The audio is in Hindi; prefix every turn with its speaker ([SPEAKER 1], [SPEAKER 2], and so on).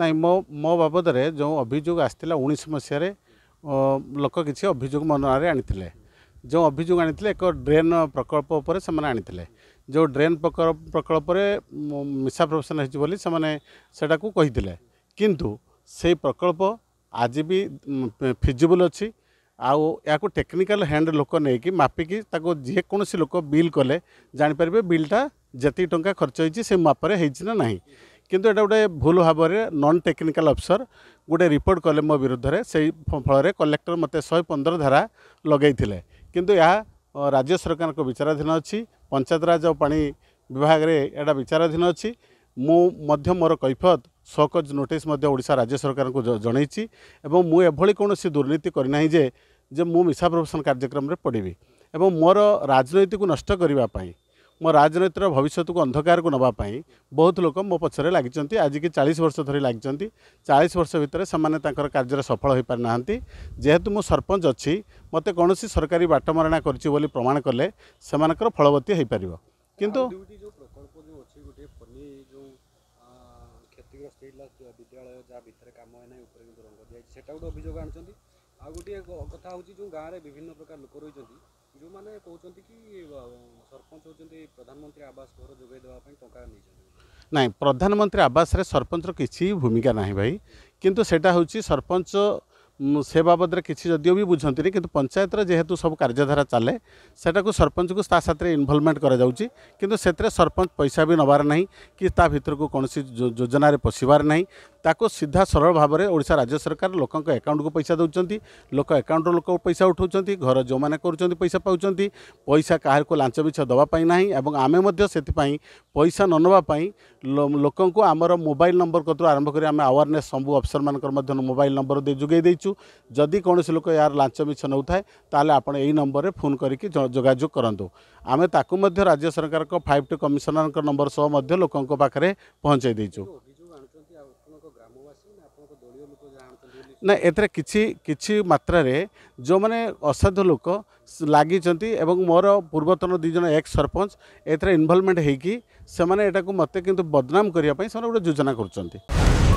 [SPEAKER 1] ना मो मो बाबद जो अभोग आसला उन्नीस मसीह लोक किसी अभोग मनरे आनी जो अभोग आनी एक ड्रेन प्रकल्प पर जो ड्रेन प्रकल्प मिशा प्रफेसन होने किंतु से प्रकल्प आज भी फिजबुल अच्छी आउ या टेक्निकल हैंड लोक नहीं कि मापिकी जेकोसी लोक बिल कले जापर बिलटा जी टाँग खर्च होपर है ना नहीं କିନ୍ତୁ ଏଇଟା ଗୋଟେ ଭୁଲ ଭାବରେ ନନ୍ ଟେକ୍ନିକାଲ୍ ଅଫିସର ଗୋଟେ ରିପୋର୍ଟ କଲେ ମୋ ବିରୁଦ୍ଧରେ ସେଇ ଫଳରେ କଲେକ୍ଟର ମୋତେ ଶହେ ପନ୍ଦର ଧାରା ଲଗାଇଥିଲେ କିନ୍ତୁ ଏହା ରାଜ୍ୟ ସରକାରଙ୍କ ବିଚାରାଧୀନ ଅଛି ପଞ୍ଚାୟତରାଜ ଆଉ ପାଣି ବିଭାଗରେ ଏଇଟା ବିଚାରାଧୀନ ଅଛି ମୁଁ ମଧ୍ୟ ମୋର କୈଫତ ସୋକଜ ନୋଟିସ୍ ମଧ୍ୟ ଓଡ଼ିଶା ରାଜ୍ୟ ସରକାରଙ୍କୁ ଜଣାଇଛି ଏବଂ ମୁଁ ଏଭଳି କୌଣସି ଦୁର୍ନୀତି କରିନାହିଁ ଯେ ଯେ ମୁଁ ମିଶା ପ୍ରଫେସନ୍ କାର୍ଯ୍ୟକ୍ରମରେ ପଡ଼ିବି ଏବଂ ମୋର ରାଜନୀତିକୁ ନଷ୍ଟ କରିବା ପାଇଁ ମୋ ରାଜନୈତିକ ଭବିଷ୍ୟତକୁ ଅନ୍ଧକାରକୁ ନେବା ପାଇଁ ବହୁତ ଲୋକ ମୋ ପଛରେ ଲାଗିଛନ୍ତି ଆଜିକି ଚାଳିଶ ବର୍ଷ ଧରି ଲାଗିଛନ୍ତି ଚାଳିଶ ବର୍ଷ ଭିତରେ ସେମାନେ ତାଙ୍କର କାର୍ଯ୍ୟରେ ସଫଳ ହୋଇପାରିନାହାନ୍ତି ଯେହେତୁ ମୁଁ ସରପଞ୍ଚ ଅଛି ମୋତେ କୌଣସି ସରକାରୀ ବାଟମରଣା କରିଛି ବୋଲି ପ୍ରମାଣ କଲେ ସେମାନଙ୍କର ଫଳବତୀ ହୋଇପାରିବ
[SPEAKER 2] କିନ୍ତୁ ଆଉ ଗୋଟିଏ କଥା ହେଉଛି ଯେଉଁ ଗାଁରେ ବିଭିନ୍ନ ପ୍ରକାର ଲୋକ ରହିଛନ୍ତି प्रधानमंत्री आवास
[SPEAKER 1] ना प्रधानमंत्री आवास सरपंच किसी भूमिका ना भाई किंतु सेटा हूँ सरपंच से बाबद किसी जदि भी बुझे कि पंचायत जेहेतु सब कार्यधारा चले से सरपंच को इनवल्वमेंट कर सरपंच पैसा भी नवार ना कि भितर को कौन सी योजन जो, पशिवार ना ताको सीधा सरल भाव में ओडा राज्य सरकार लोक आकाउंट को पैसा दौरान लोक आकाउंट लोक पैसा उठाऊँ घर जो मैंने करसा पाँच पैसा कह लाच मिछ दवापाई ना और आमे से पैसा न नापी लोक को मोबाइल नंबर कतु तो आरंभ कर आम आवेरने सबू अफसर मानक मोबाइल नंबर जोगे देचु जदि कौन लोक यार लाच मिछ नौ थाएल आप नंबर में फोन करके जोाजोग करूँ आम ताकू राज्य सरकार फाइव टू कमिशनर नंबर सह लोक पाखे पहुँचाई देचु ନା ଏଥିରେ କିଛି କିଛି ମାତ୍ରାରେ ଯେଉଁମାନେ ଅସାଧୁ ଲୋକ ଲାଗିଛନ୍ତି ଏବଂ ମୋର ପୂର୍ବତନ ଦୁଇ ଜଣ ଏକ୍ସ ସରପଞ୍ଚ ଏଥିରେ ଇନଭଲ୍ଭମେଣ୍ଟ ହେଇକି ସେମାନେ ଏଟାକୁ ମୋତେ କିନ୍ତୁ ବଦନାମ କରିବା ପାଇଁ ସେମାନେ ଗୋଟେ ଯୋଜନା କରୁଛନ୍ତି